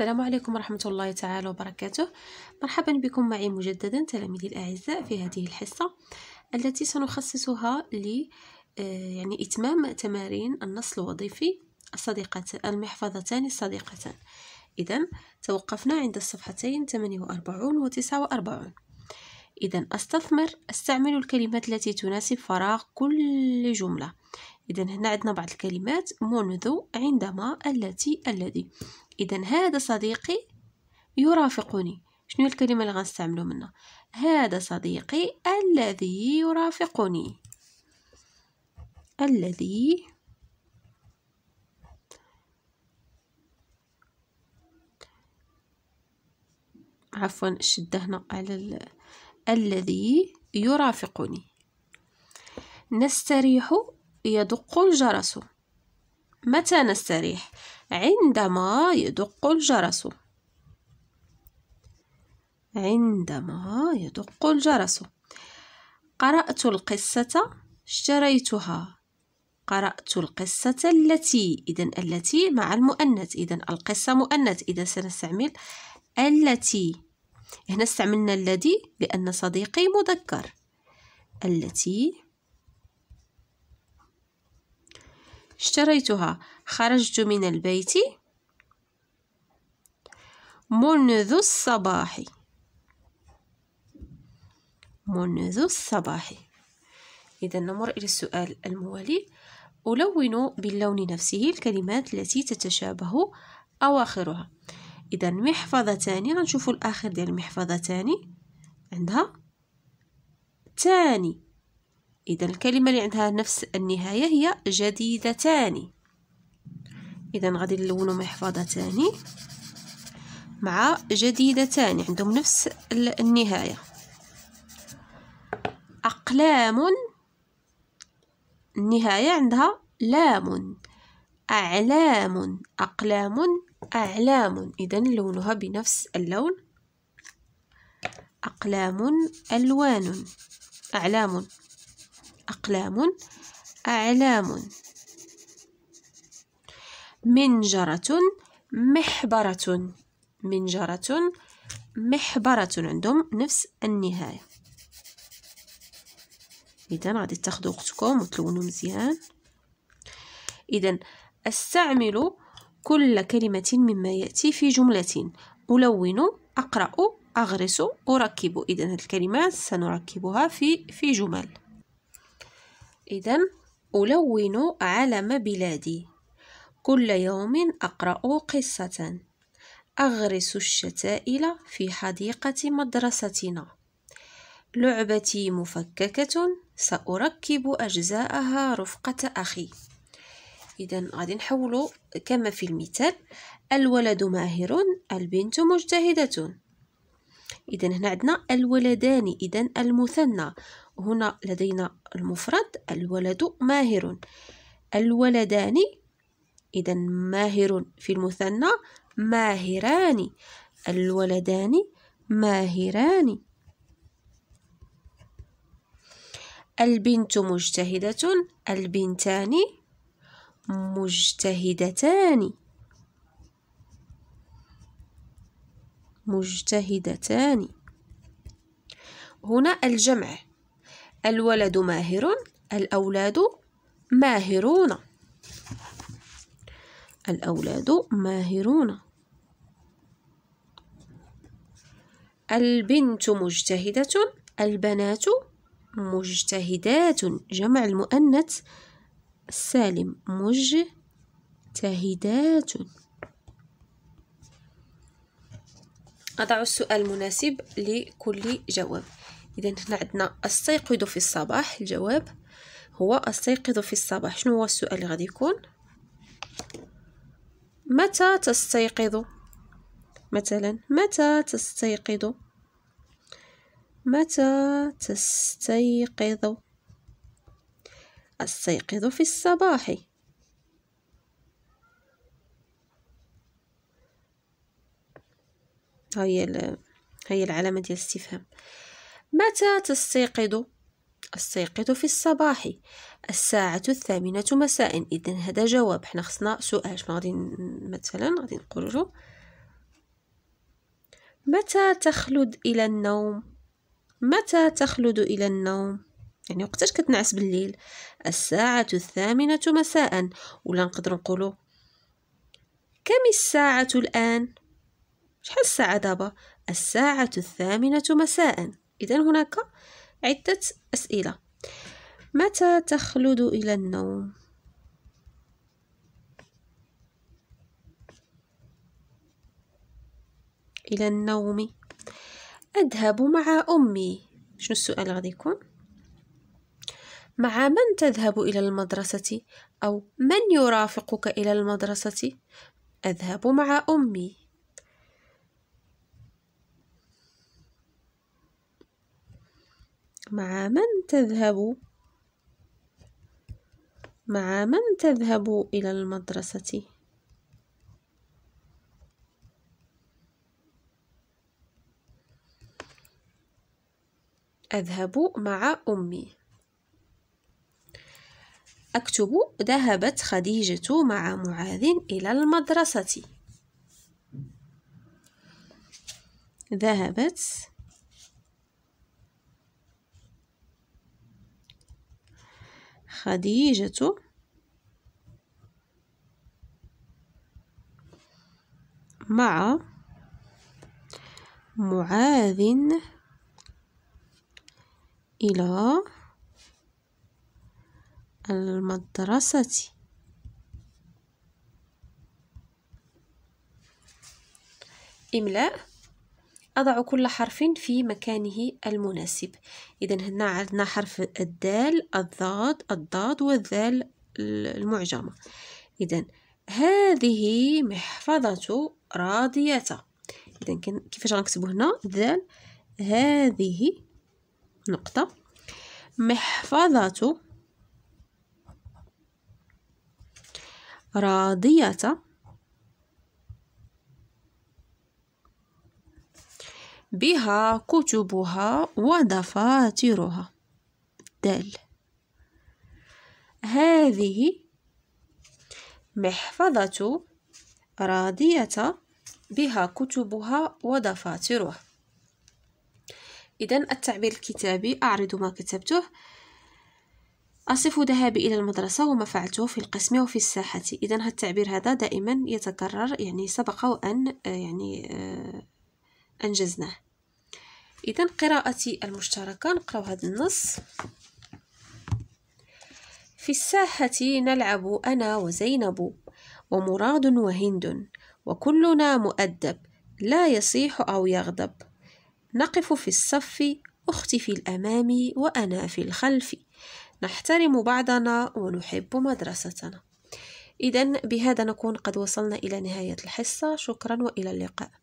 السلام عليكم ورحمة الله تعالى وبركاته مرحبا بكم معي مجددا تلاميذي الأعزاء في هذه الحصة التي سنخصصها ل آه، يعني إتمام تمارين النص الوظيفي الصديقة المحفظتان الصديقتان إذا توقفنا عند الصفحتين 48 و 49 إذا أستثمر استعمل الكلمات التي تناسب فراغ كل جملة إذا هنا عندنا بعض الكلمات منذ عندما التي الذي إذا هذا صديقي يرافقني شنو الكلمة اللي غنستعملو منها هذا صديقي الذي يرافقني الذي عفوا الشدة هنا على ال... الذي يرافقني نستريح يدق الجرس متى نستريح عندما يدق الجرس عندما يدق الجرس قرأت القصة اشتريتها قرأت القصة التي إذا التي مع المؤنث إذا القصة مؤنث إذا سنستعمل التي هنا استعملنا الذي لأن صديقي مذكر التي اشتريتها خرجت من البيت منذ الصباح منذ الصباح إذا نمر إلى السؤال الموالي ألون باللون نفسه الكلمات التي تتشابه أواخرها إذا محفظتان غنشوفوا الآخر ديال المحفظتان عندها تاني إذا الكلمة اللي عندها نفس النهاية هي جديدتان إذا غادي نلونو محفظة تاني مع جديدتان عندهم نفس النهاية أقلام النهاية عندها لام أعلام أقلام أعلام إذا لونها بنفس اللون أقلام ألوان أعلام أقلام أعلام منجرة محبرة منجرة محبرة عندهم نفس النهاية إذا غادي تاخدو وقتكم وتلونو مزيان إذا استعمل كل كلمة مما يأتي في جملة ألون أقرأ أغرس أركب إذا هذه الكلمات سنركبها في في جمل إذا ألون علم بلادي كل يوم أقرأ قصة أغرس الشتائل في حديقة مدرستنا لعبتي مفككة سأركب أجزاءها رفقة أخي إذا غادي نحولو كما في المثال الولد ماهر البنت مجتهدة إذا هنا عندنا الولدان إذا المثنى هنا لدينا المفرد الولد ماهر الولدان إذا ماهر في المثنى ماهران الولدان ماهران البنت مجتهدة البنتان مجتهدتان مجتهدتان هنا الجمع الولد ماهر الأولاد ماهرون الأولاد ماهرون البنت مجتهدة البنات مجتهدات جمع المؤنث سالم مجتهدات أضع السؤال المناسب لكل جواب اذا هنا عندنا استيقظ في الصباح الجواب هو استيقظ في الصباح شنو هو السؤال اللي غادي يكون متى تستيقظ مثلا متى تستيقظ متى تستيقظ استيقظ في الصباح هاي هي العلامة ديال الاستفهام متى تستيقظ؟ أستيقظ في الصباح الساعة الثامنة مساء إذا هذا جواب حنا خصنا سؤال ما غادي مثلا غادي نقولو متى تخلد إلى النوم؟ متى تخلد إلى النوم؟ يعني وقتاش كتنعس بالليل الساعة الثامنة مساء ولا نقدر نقولو كم الساعة الآن؟ شحال الساعة دابا؟ الساعة الثامنة مساء إذا هناك عدة أسئلة متى تخلد إلى النوم؟ إلى النوم أذهب مع أمي شنو السؤال غادي يكون؟ مع من تذهب إلى المدرسة؟ أو من يرافقك إلى المدرسة؟ أذهب مع أمي مع من تذهب مع من تذهب إلى المدرسة أذهب مع أمي أكتب ذهبت خديجة مع معاذ إلى المدرسة ذهبت خديجة مع معاذ إلى المدرسة إملاء أضع كل حرف في مكانه المناسب إذا هنا عندنا حرف الدال الضاد الضاد والذال المعجمة إذا هذه محفظة راضية إذا كيفاش غنكتبو هنا ذال هذه نقطة محفظة راضية بها كتبها ودفاترها دال هذه محفظة راضية بها كتبها ودفاترها إذا التعبير الكتابي أعرض ما كتبته أصف ذهابي إلى المدرسة وما فعلته في القسم وفي الساحة إذا هذا التعبير هذا دائما يتكرر يعني سبق وأن آه، يعني آه، أنجزناه إذا قراءتي المشتركة نقرأ هذا النص في الساحة نلعب أنا وزينب ومراد وهند وكلنا مؤدب لا يصيح أو يغضب نقف في الصف أختي في الأمام وأنا في الخلف نحترم بعضنا ونحب مدرستنا إذا بهذا نكون قد وصلنا إلى نهاية الحصة شكرا وإلى اللقاء